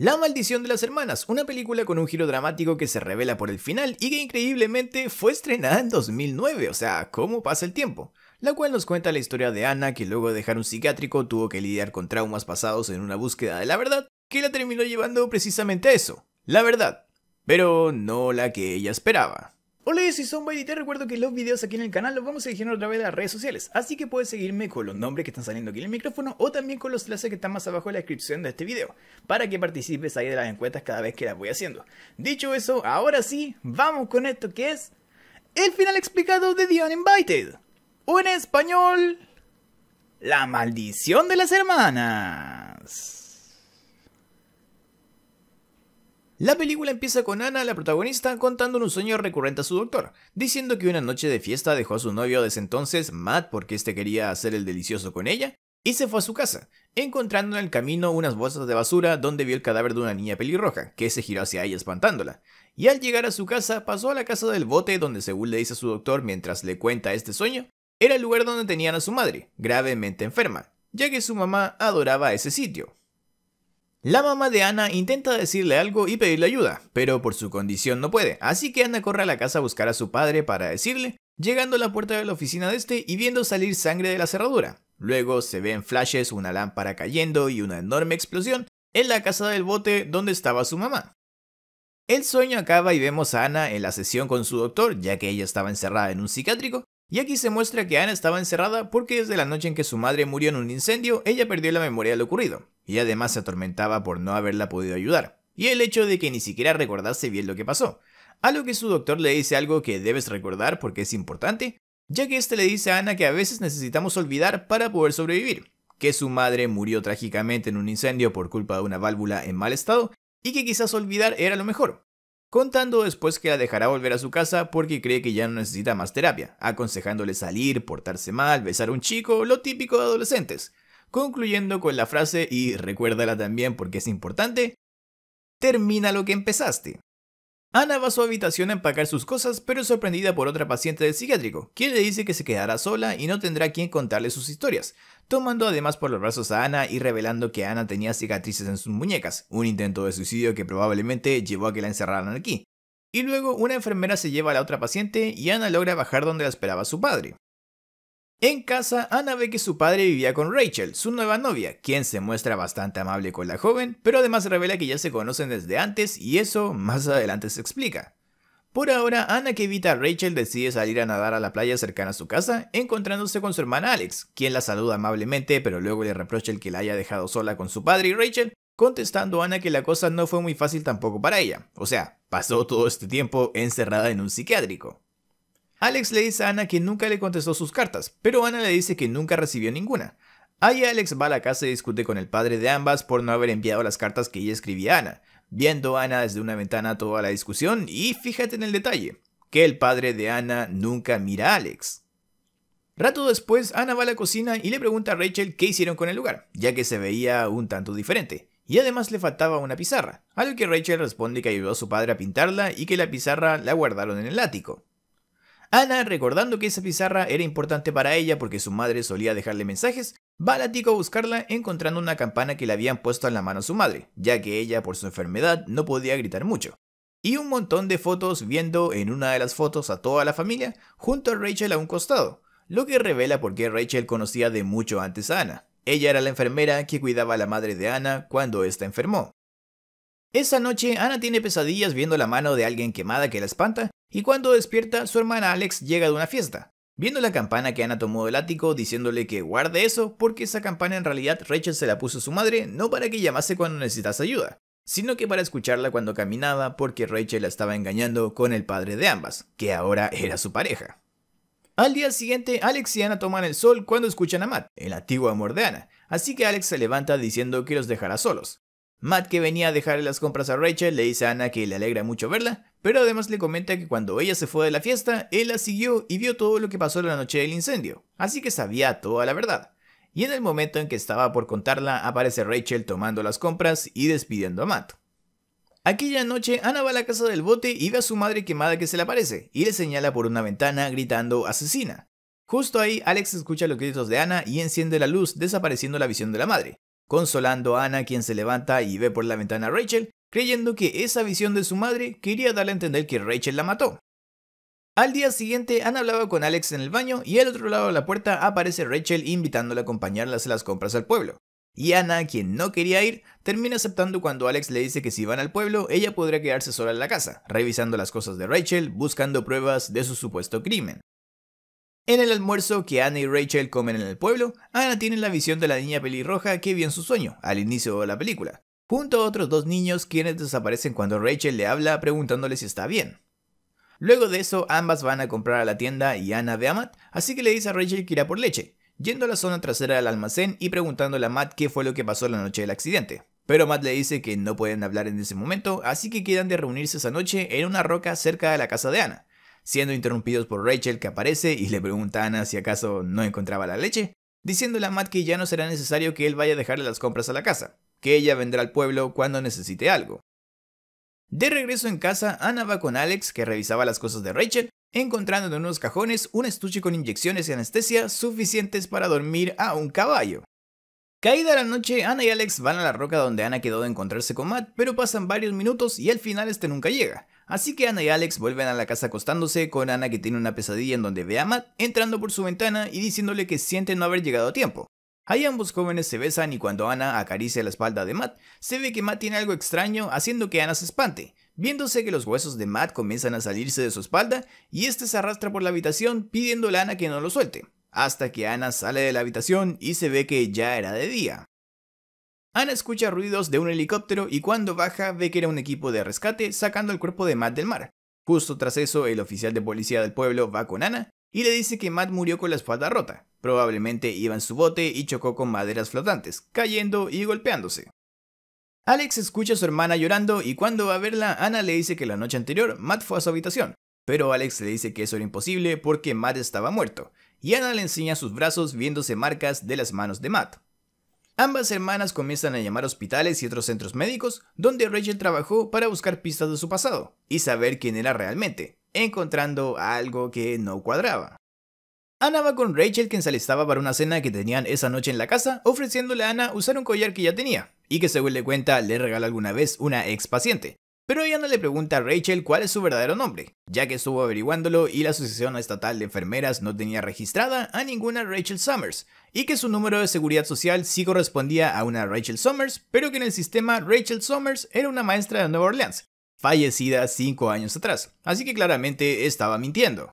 La maldición de las hermanas, una película con un giro dramático que se revela por el final y que increíblemente fue estrenada en 2009, o sea, ¿cómo pasa el tiempo? La cual nos cuenta la historia de Ana que luego de dejar un psiquiátrico tuvo que lidiar con traumas pasados en una búsqueda de la verdad que la terminó llevando precisamente a eso, la verdad, pero no la que ella esperaba. Hola, soy Zomba y te recuerdo que los videos aquí en el canal los vamos a elegir a través de las redes sociales, así que puedes seguirme con los nombres que están saliendo aquí en el micrófono o también con los enlaces que están más abajo en la descripción de este video, para que participes ahí de las encuestas cada vez que las voy haciendo. Dicho eso, ahora sí, vamos con esto que es el final explicado de The Uninvited, o en español, la maldición de las hermanas. La película empieza con Ana, la protagonista, contando un sueño recurrente a su doctor, diciendo que una noche de fiesta dejó a su novio de ese entonces, Matt, porque este quería hacer el delicioso con ella, y se fue a su casa, encontrando en el camino unas bolsas de basura donde vio el cadáver de una niña pelirroja, que se giró hacia ella espantándola. Y al llegar a su casa, pasó a la casa del bote donde según le dice a su doctor mientras le cuenta este sueño, era el lugar donde tenían a su madre, gravemente enferma, ya que su mamá adoraba ese sitio. La mamá de Ana intenta decirle algo y pedirle ayuda, pero por su condición no puede, así que Ana corre a la casa a buscar a su padre para decirle, llegando a la puerta de la oficina de este y viendo salir sangre de la cerradura. Luego se ven flashes, una lámpara cayendo y una enorme explosión en la casa del bote donde estaba su mamá. El sueño acaba y vemos a Ana en la sesión con su doctor, ya que ella estaba encerrada en un psiquiátrico, y aquí se muestra que Ana estaba encerrada porque desde la noche en que su madre murió en un incendio, ella perdió la memoria de lo ocurrido, y además se atormentaba por no haberla podido ayudar, y el hecho de que ni siquiera recordase bien lo que pasó, a lo que su doctor le dice algo que debes recordar porque es importante, ya que este le dice a Ana que a veces necesitamos olvidar para poder sobrevivir, que su madre murió trágicamente en un incendio por culpa de una válvula en mal estado, y que quizás olvidar era lo mejor, contando después que la dejará volver a su casa porque cree que ya no necesita más terapia, aconsejándole salir, portarse mal, besar a un chico, lo típico de adolescentes, concluyendo con la frase, y recuérdala también porque es importante, termina lo que empezaste. Ana va a su habitación a empacar sus cosas, pero es sorprendida por otra paciente del psiquiátrico, quien le dice que se quedará sola y no tendrá quien contarle sus historias, tomando además por los brazos a Ana y revelando que Ana tenía cicatrices en sus muñecas, un intento de suicidio que probablemente llevó a que la encerraran aquí. Y luego una enfermera se lleva a la otra paciente y Ana logra bajar donde la esperaba su padre. En casa, Ana ve que su padre vivía con Rachel, su nueva novia, quien se muestra bastante amable con la joven, pero además revela que ya se conocen desde antes y eso más adelante se explica. Por ahora, Ana que evita a Rachel decide salir a nadar a la playa cercana a su casa, encontrándose con su hermana Alex, quien la saluda amablemente pero luego le reprocha el que la haya dejado sola con su padre y Rachel, contestando a Ana que la cosa no fue muy fácil tampoco para ella, o sea, pasó todo este tiempo encerrada en un psiquiátrico. Alex le dice a Ana que nunca le contestó sus cartas, pero Ana le dice que nunca recibió ninguna. Ahí Alex va a la casa y discute con el padre de ambas por no haber enviado las cartas que ella escribía a Ana, viendo a Ana desde una ventana toda la discusión y fíjate en el detalle, que el padre de Ana nunca mira a Alex. Rato después, Ana va a la cocina y le pregunta a Rachel qué hicieron con el lugar, ya que se veía un tanto diferente, y además le faltaba una pizarra, a lo que Rachel responde que ayudó a su padre a pintarla y que la pizarra la guardaron en el ático. Ana, recordando que esa pizarra era importante para ella porque su madre solía dejarle mensajes, va a la tico a buscarla encontrando una campana que le habían puesto en la mano su madre, ya que ella por su enfermedad no podía gritar mucho. Y un montón de fotos viendo en una de las fotos a toda la familia junto a Rachel a un costado, lo que revela por qué Rachel conocía de mucho antes a Ana. Ella era la enfermera que cuidaba a la madre de Ana cuando esta enfermó. Esa noche, Ana tiene pesadillas viendo la mano de alguien quemada que la espanta y cuando despierta, su hermana Alex llega de una fiesta. Viendo la campana que Ana tomó del ático diciéndole que guarde eso porque esa campana en realidad Rachel se la puso a su madre no para que llamase cuando necesitas ayuda, sino que para escucharla cuando caminaba porque Rachel la estaba engañando con el padre de ambas, que ahora era su pareja. Al día siguiente, Alex y Ana toman el sol cuando escuchan a Matt, el antiguo amor de Ana, así que Alex se levanta diciendo que los dejará solos. Matt, que venía a dejarle las compras a Rachel, le dice a Ana que le alegra mucho verla, pero además le comenta que cuando ella se fue de la fiesta, él la siguió y vio todo lo que pasó la noche del incendio, así que sabía toda la verdad. Y en el momento en que estaba por contarla, aparece Rachel tomando las compras y despidiendo a Matt. Aquella noche, Ana va a la casa del bote y ve a su madre quemada que se le aparece, y le señala por una ventana gritando asesina. Justo ahí, Alex escucha los gritos de Ana y enciende la luz, desapareciendo la visión de la madre consolando a Ana quien se levanta y ve por la ventana a Rachel, creyendo que esa visión de su madre quería darle a entender que Rachel la mató. Al día siguiente, Ana hablaba con Alex en el baño y al otro lado de la puerta aparece Rachel invitándola a acompañarlas a las compras al pueblo. Y Ana, quien no quería ir, termina aceptando cuando Alex le dice que si van al pueblo, ella podrá quedarse sola en la casa, revisando las cosas de Rachel, buscando pruebas de su supuesto crimen. En el almuerzo que Anna y Rachel comen en el pueblo, Ana tiene la visión de la niña pelirroja que vio en su sueño al inicio de la película, junto a otros dos niños quienes desaparecen cuando Rachel le habla preguntándole si está bien. Luego de eso, ambas van a comprar a la tienda y Ana ve a Matt, así que le dice a Rachel que irá por leche, yendo a la zona trasera del almacén y preguntándole a Matt qué fue lo que pasó la noche del accidente. Pero Matt le dice que no pueden hablar en ese momento, así que quedan de reunirse esa noche en una roca cerca de la casa de Ana, siendo interrumpidos por Rachel que aparece y le pregunta a Ana si acaso no encontraba la leche, diciéndole a Matt que ya no será necesario que él vaya a dejarle las compras a la casa, que ella vendrá al pueblo cuando necesite algo. De regreso en casa, Ana va con Alex, que revisaba las cosas de Rachel, encontrando en unos cajones un estuche con inyecciones y anestesia suficientes para dormir a un caballo. Caída la noche, Ana y Alex van a la roca donde Ana quedó de encontrarse con Matt, pero pasan varios minutos y al final este nunca llega, Así que Ana y Alex vuelven a la casa acostándose con Ana que tiene una pesadilla en donde ve a Matt entrando por su ventana y diciéndole que siente no haber llegado a tiempo. Ahí ambos jóvenes se besan y cuando Ana acaricia la espalda de Matt, se ve que Matt tiene algo extraño haciendo que Ana se espante, viéndose que los huesos de Matt comienzan a salirse de su espalda y este se arrastra por la habitación pidiéndole a Ana que no lo suelte, hasta que Ana sale de la habitación y se ve que ya era de día. Ana escucha ruidos de un helicóptero y cuando baja ve que era un equipo de rescate sacando el cuerpo de Matt del mar. Justo tras eso, el oficial de policía del pueblo va con Ana y le dice que Matt murió con la espalda rota. Probablemente iba en su bote y chocó con maderas flotantes, cayendo y golpeándose. Alex escucha a su hermana llorando y cuando va a verla, Ana le dice que la noche anterior Matt fue a su habitación, pero Alex le dice que eso era imposible porque Matt estaba muerto, y Ana le enseña sus brazos viéndose marcas de las manos de Matt. Ambas hermanas comienzan a llamar hospitales y otros centros médicos donde Rachel trabajó para buscar pistas de su pasado y saber quién era realmente, encontrando algo que no cuadraba. Ana va con Rachel quien se alistaba para una cena que tenían esa noche en la casa, ofreciéndole a Ana usar un collar que ya tenía, y que según le cuenta le regaló alguna vez una ex paciente, pero Ana le pregunta a Rachel cuál es su verdadero nombre, ya que estuvo averiguándolo y la Asociación Estatal de Enfermeras no tenía registrada a ninguna Rachel Summers, y que su número de seguridad social sí correspondía a una Rachel Summers, pero que en el sistema Rachel Summers era una maestra de Nueva Orleans, fallecida 5 años atrás, así que claramente estaba mintiendo.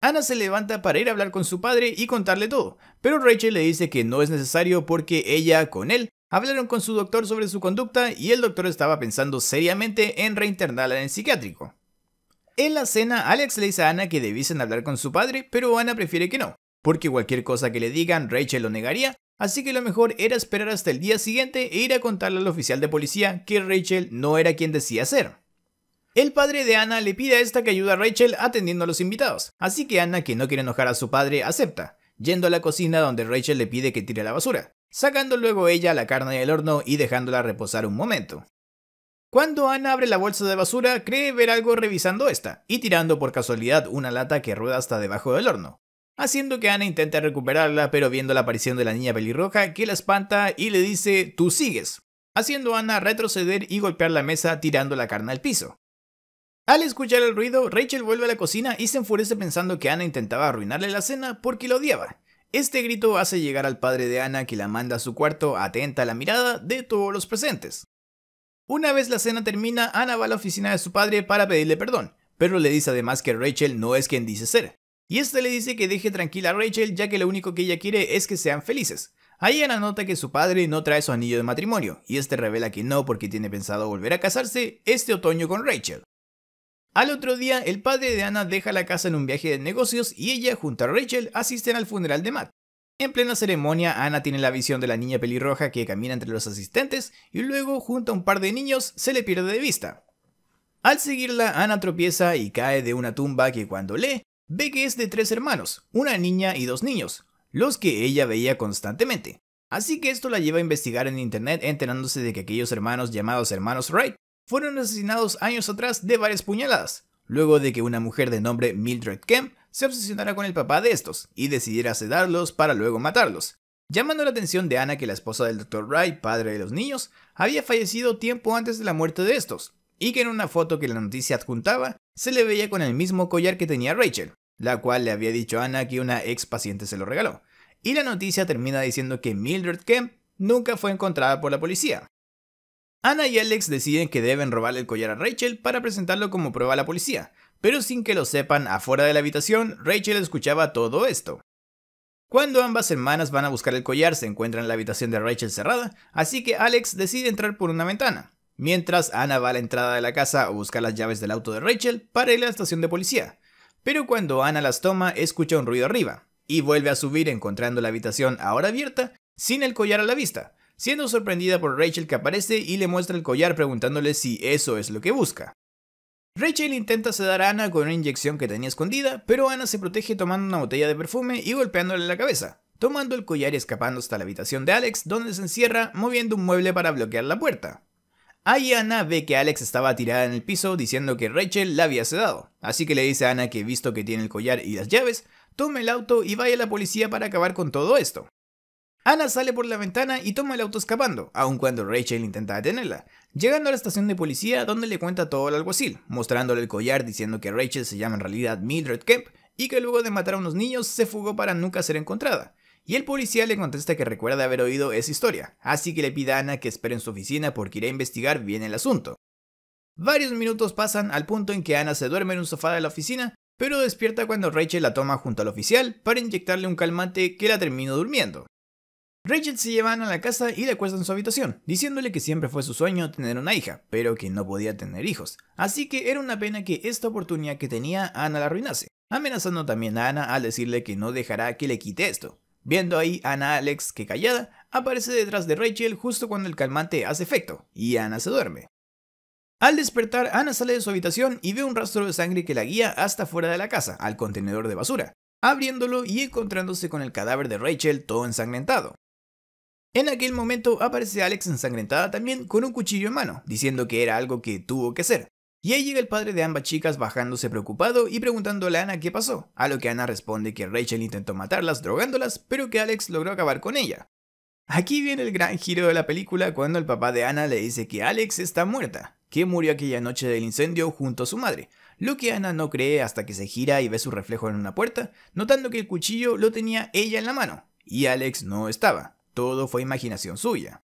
Ana se levanta para ir a hablar con su padre y contarle todo, pero Rachel le dice que no es necesario porque ella, con él, Hablaron con su doctor sobre su conducta y el doctor estaba pensando seriamente en reinternarla en el psiquiátrico. En la cena, Alex le dice a Ana que debiesen hablar con su padre, pero Ana prefiere que no, porque cualquier cosa que le digan, Rachel lo negaría, así que lo mejor era esperar hasta el día siguiente e ir a contarle al oficial de policía que Rachel no era quien decía ser. El padre de Ana le pide a esta que ayude a Rachel atendiendo a los invitados, así que Ana, que no quiere enojar a su padre, acepta, yendo a la cocina donde Rachel le pide que tire la basura sacando luego ella la carne del horno y dejándola reposar un momento. Cuando Ana abre la bolsa de basura, cree ver algo revisando esta y tirando por casualidad una lata que rueda hasta debajo del horno, haciendo que Ana intente recuperarla, pero viendo la aparición de la niña pelirroja que la espanta y le dice tú sigues, haciendo a Ana retroceder y golpear la mesa tirando la carne al piso. Al escuchar el ruido, Rachel vuelve a la cocina y se enfurece pensando que Ana intentaba arruinarle la cena porque la odiaba, este grito hace llegar al padre de Ana que la manda a su cuarto atenta a la mirada de todos los presentes. Una vez la cena termina, Ana va a la oficina de su padre para pedirle perdón, pero le dice además que Rachel no es quien dice ser. Y este le dice que deje tranquila a Rachel ya que lo único que ella quiere es que sean felices. Ahí Ana nota que su padre no trae su anillo de matrimonio, y este revela que no porque tiene pensado volver a casarse este otoño con Rachel. Al otro día, el padre de Ana deja la casa en un viaje de negocios y ella, junto a Rachel, asisten al funeral de Matt. En plena ceremonia, Ana tiene la visión de la niña pelirroja que camina entre los asistentes y luego, junto a un par de niños, se le pierde de vista. Al seguirla, Ana tropieza y cae de una tumba que cuando lee, ve que es de tres hermanos, una niña y dos niños, los que ella veía constantemente. Así que esto la lleva a investigar en internet enterándose de que aquellos hermanos llamados hermanos Wright fueron asesinados años atrás de varias puñaladas, luego de que una mujer de nombre Mildred Kemp se obsesionara con el papá de estos y decidiera sedarlos para luego matarlos, llamando la atención de Ana que la esposa del Dr. Wright, padre de los niños, había fallecido tiempo antes de la muerte de estos, y que en una foto que la noticia adjuntaba se le veía con el mismo collar que tenía Rachel, la cual le había dicho a Ana que una ex paciente se lo regaló. Y la noticia termina diciendo que Mildred Kemp nunca fue encontrada por la policía, Ana y Alex deciden que deben robar el collar a Rachel para presentarlo como prueba a la policía, pero sin que lo sepan afuera de la habitación, Rachel escuchaba todo esto. Cuando ambas hermanas van a buscar el collar se encuentran en la habitación de Rachel cerrada, así que Alex decide entrar por una ventana, mientras Ana va a la entrada de la casa o buscar las llaves del auto de Rachel para ir a la estación de policía. Pero cuando Ana las toma escucha un ruido arriba, y vuelve a subir encontrando la habitación ahora abierta sin el collar a la vista, siendo sorprendida por Rachel que aparece y le muestra el collar preguntándole si eso es lo que busca. Rachel intenta sedar a Ana con una inyección que tenía escondida, pero Ana se protege tomando una botella de perfume y golpeándole la cabeza, tomando el collar y escapando hasta la habitación de Alex, donde se encierra moviendo un mueble para bloquear la puerta. Ahí Ana ve que Alex estaba tirada en el piso diciendo que Rachel la había sedado, así que le dice a Ana que visto que tiene el collar y las llaves, tome el auto y vaya a la policía para acabar con todo esto. Ana sale por la ventana y toma el auto escapando, aun cuando Rachel intenta detenerla, llegando a la estación de policía donde le cuenta todo al alguacil, mostrándole el collar diciendo que Rachel se llama en realidad Mildred Kemp y que luego de matar a unos niños se fugó para nunca ser encontrada. Y el policía le contesta que recuerda haber oído esa historia, así que le pide a Ana que espere en su oficina porque irá a investigar bien el asunto. Varios minutos pasan al punto en que Ana se duerme en un sofá de la oficina, pero despierta cuando Rachel la toma junto al oficial para inyectarle un calmante que la termina durmiendo. Rachel se lleva a Ana a la casa y le en su habitación, diciéndole que siempre fue su sueño tener una hija, pero que no podía tener hijos, así que era una pena que esta oportunidad que tenía Ana la arruinase, amenazando también a Ana al decirle que no dejará que le quite esto. Viendo ahí a Ana Alex que callada, aparece detrás de Rachel justo cuando el calmante hace efecto, y Ana se duerme. Al despertar, Ana sale de su habitación y ve un rastro de sangre que la guía hasta fuera de la casa, al contenedor de basura, abriéndolo y encontrándose con el cadáver de Rachel todo ensangrentado. En aquel momento aparece Alex ensangrentada también con un cuchillo en mano, diciendo que era algo que tuvo que hacer. Y ahí llega el padre de ambas chicas bajándose preocupado y preguntándole a Ana qué pasó, a lo que Ana responde que Rachel intentó matarlas drogándolas, pero que Alex logró acabar con ella. Aquí viene el gran giro de la película cuando el papá de Ana le dice que Alex está muerta, que murió aquella noche del incendio junto a su madre, lo que Ana no cree hasta que se gira y ve su reflejo en una puerta, notando que el cuchillo lo tenía ella en la mano, y Alex no estaba, todo fue imaginación suya.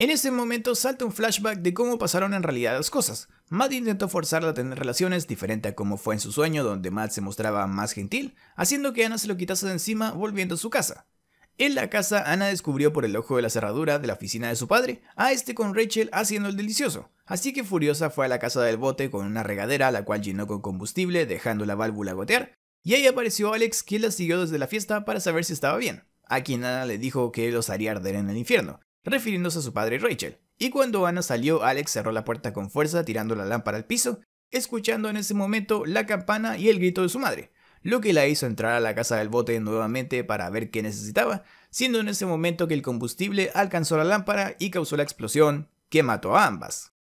En ese momento salta un flashback de cómo pasaron en realidad las cosas. Matt intentó forzarla a tener relaciones diferente a como fue en su sueño donde Matt se mostraba más gentil, haciendo que Ana se lo quitase de encima volviendo a su casa. En la casa, Ana descubrió por el ojo de la cerradura de la oficina de su padre a este con Rachel haciendo el delicioso, así que furiosa fue a la casa del bote con una regadera la cual llenó con combustible dejando la válvula gotear, y ahí apareció Alex quien la siguió desde la fiesta para saber si estaba bien a quien Ana le dijo que los haría arder en el infierno, refiriéndose a su padre Rachel. Y cuando Ana salió, Alex cerró la puerta con fuerza tirando la lámpara al piso, escuchando en ese momento la campana y el grito de su madre, lo que la hizo entrar a la casa del bote nuevamente para ver qué necesitaba, siendo en ese momento que el combustible alcanzó la lámpara y causó la explosión que mató a ambas.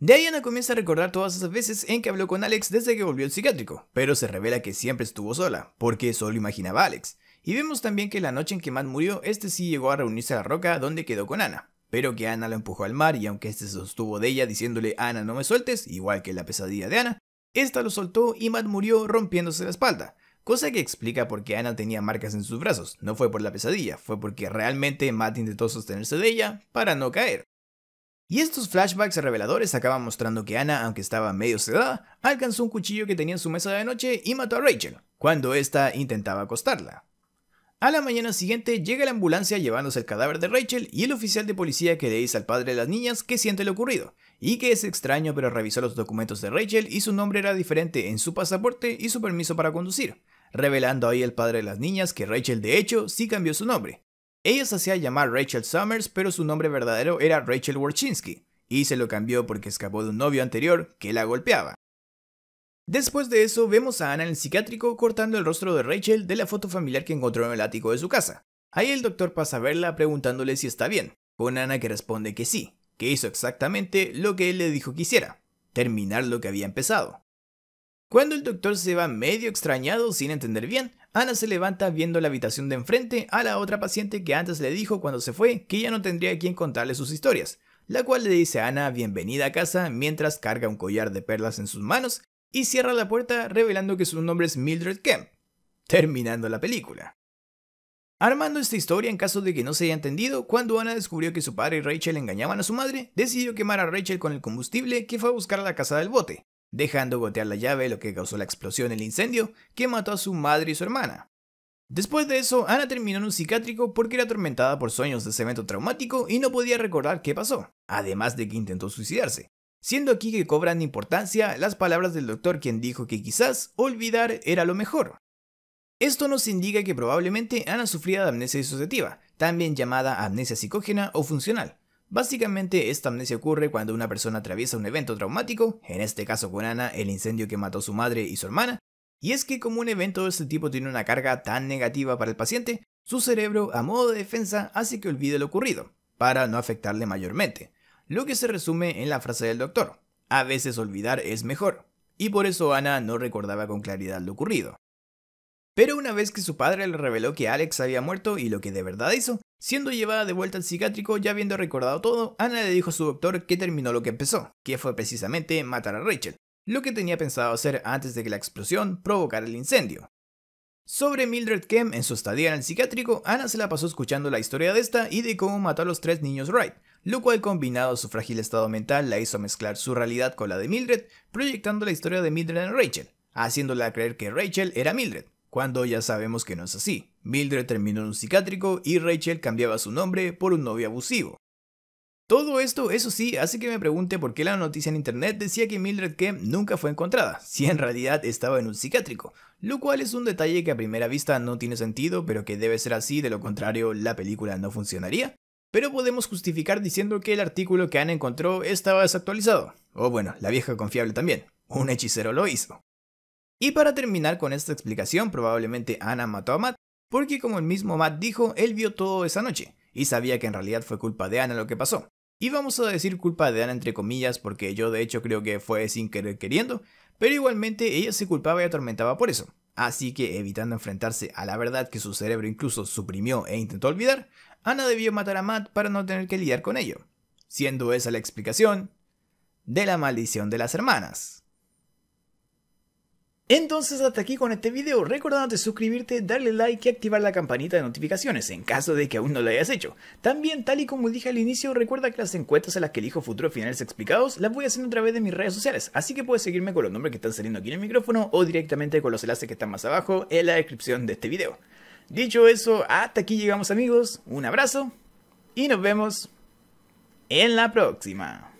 De ahí Ana comienza a recordar todas esas veces en que habló con Alex desde que volvió al psiquiátrico, pero se revela que siempre estuvo sola, porque solo imaginaba a Alex. Y vemos también que la noche en que Matt murió, este sí llegó a reunirse a la roca donde quedó con Ana, pero que Ana lo empujó al mar y aunque este se sostuvo de ella diciéndole Ana no me sueltes, igual que la pesadilla de Ana, esta lo soltó y Matt murió rompiéndose la espalda, cosa que explica por qué Ana tenía marcas en sus brazos, no fue por la pesadilla, fue porque realmente Matt intentó sostenerse de ella para no caer. Y estos flashbacks reveladores acaban mostrando que Ana, aunque estaba medio sedada, alcanzó un cuchillo que tenía en su mesa de noche y mató a Rachel, cuando ésta intentaba acostarla. A la mañana siguiente llega la ambulancia llevándose el cadáver de Rachel y el oficial de policía que le dice al padre de las niñas que siente lo ocurrido, y que es extraño pero revisó los documentos de Rachel y su nombre era diferente en su pasaporte y su permiso para conducir, revelando ahí el padre de las niñas que Rachel de hecho sí cambió su nombre. Ella se hacía llamar Rachel Summers pero su nombre verdadero era Rachel Warchinsky, y se lo cambió porque escapó de un novio anterior que la golpeaba. Después de eso, vemos a Ana en el psiquiátrico cortando el rostro de Rachel de la foto familiar que encontró en el ático de su casa. Ahí el doctor pasa a verla preguntándole si está bien, con Ana que responde que sí, que hizo exactamente lo que él le dijo que hiciera, terminar lo que había empezado. Cuando el doctor se va medio extrañado sin entender bien, Ana se levanta viendo la habitación de enfrente a la otra paciente que antes le dijo cuando se fue que ya no tendría quien contarle sus historias, la cual le dice a Ana bienvenida a casa mientras carga un collar de perlas en sus manos y cierra la puerta revelando que su nombre es Mildred Kemp, terminando la película. Armando esta historia en caso de que no se haya entendido, cuando Ana descubrió que su padre y Rachel engañaban a su madre, decidió quemar a Rachel con el combustible que fue a buscar a la casa del bote, dejando gotear la llave lo que causó la explosión y el incendio que mató a su madre y su hermana. Después de eso, Ana terminó en un psiquiátrico porque era atormentada por sueños de cemento traumático y no podía recordar qué pasó, además de que intentó suicidarse, Siendo aquí que cobran importancia las palabras del doctor quien dijo que quizás olvidar era lo mejor. Esto nos indica que probablemente Ana sufría de amnesia disociativa, también llamada amnesia psicógena o funcional. Básicamente esta amnesia ocurre cuando una persona atraviesa un evento traumático, en este caso con Ana el incendio que mató a su madre y su hermana, y es que como un evento de este tipo tiene una carga tan negativa para el paciente, su cerebro a modo de defensa hace que olvide lo ocurrido, para no afectarle mayormente lo que se resume en la frase del doctor, a veces olvidar es mejor, y por eso Ana no recordaba con claridad lo ocurrido. Pero una vez que su padre le reveló que Alex había muerto y lo que de verdad hizo, siendo llevada de vuelta al psiquiátrico ya habiendo recordado todo, Ana le dijo a su doctor que terminó lo que empezó, que fue precisamente matar a Rachel, lo que tenía pensado hacer antes de que la explosión provocara el incendio. Sobre Mildred Kem en su estadía en el psiquiátrico, Ana se la pasó escuchando la historia de esta y de cómo mató a los tres niños Wright, lo cual combinado a su frágil estado mental la hizo mezclar su realidad con la de Mildred, proyectando la historia de Mildred en Rachel, haciéndola creer que Rachel era Mildred, cuando ya sabemos que no es así. Mildred terminó en un psiquiátrico y Rachel cambiaba su nombre por un novio abusivo. Todo esto, eso sí, hace que me pregunte por qué la noticia en internet decía que Mildred Kemp nunca fue encontrada, si en realidad estaba en un psiquiátrico, lo cual es un detalle que a primera vista no tiene sentido, pero que debe ser así, de lo contrario la película no funcionaría pero podemos justificar diciendo que el artículo que Ana encontró estaba desactualizado. O bueno, la vieja confiable también, un hechicero lo hizo. Y para terminar con esta explicación, probablemente Ana mató a Matt, porque como el mismo Matt dijo, él vio todo esa noche, y sabía que en realidad fue culpa de Ana lo que pasó. Y vamos a decir culpa de Ana entre comillas porque yo de hecho creo que fue sin querer queriendo, pero igualmente ella se culpaba y atormentaba por eso. Así que evitando enfrentarse a la verdad que su cerebro incluso suprimió e intentó olvidar, Ana debió matar a Matt para no tener que lidiar con ello, siendo esa la explicación de la maldición de las hermanas. Entonces hasta aquí con este video, recordándote suscribirte, darle like y activar la campanita de notificaciones en caso de que aún no lo hayas hecho. También, tal y como dije al inicio, recuerda que las encuestas a las que elijo futuros finales explicados las voy a hacer a través de mis redes sociales, así que puedes seguirme con los nombres que están saliendo aquí en el micrófono o directamente con los enlaces que están más abajo en la descripción de este video. Dicho eso, hasta aquí llegamos amigos, un abrazo y nos vemos en la próxima.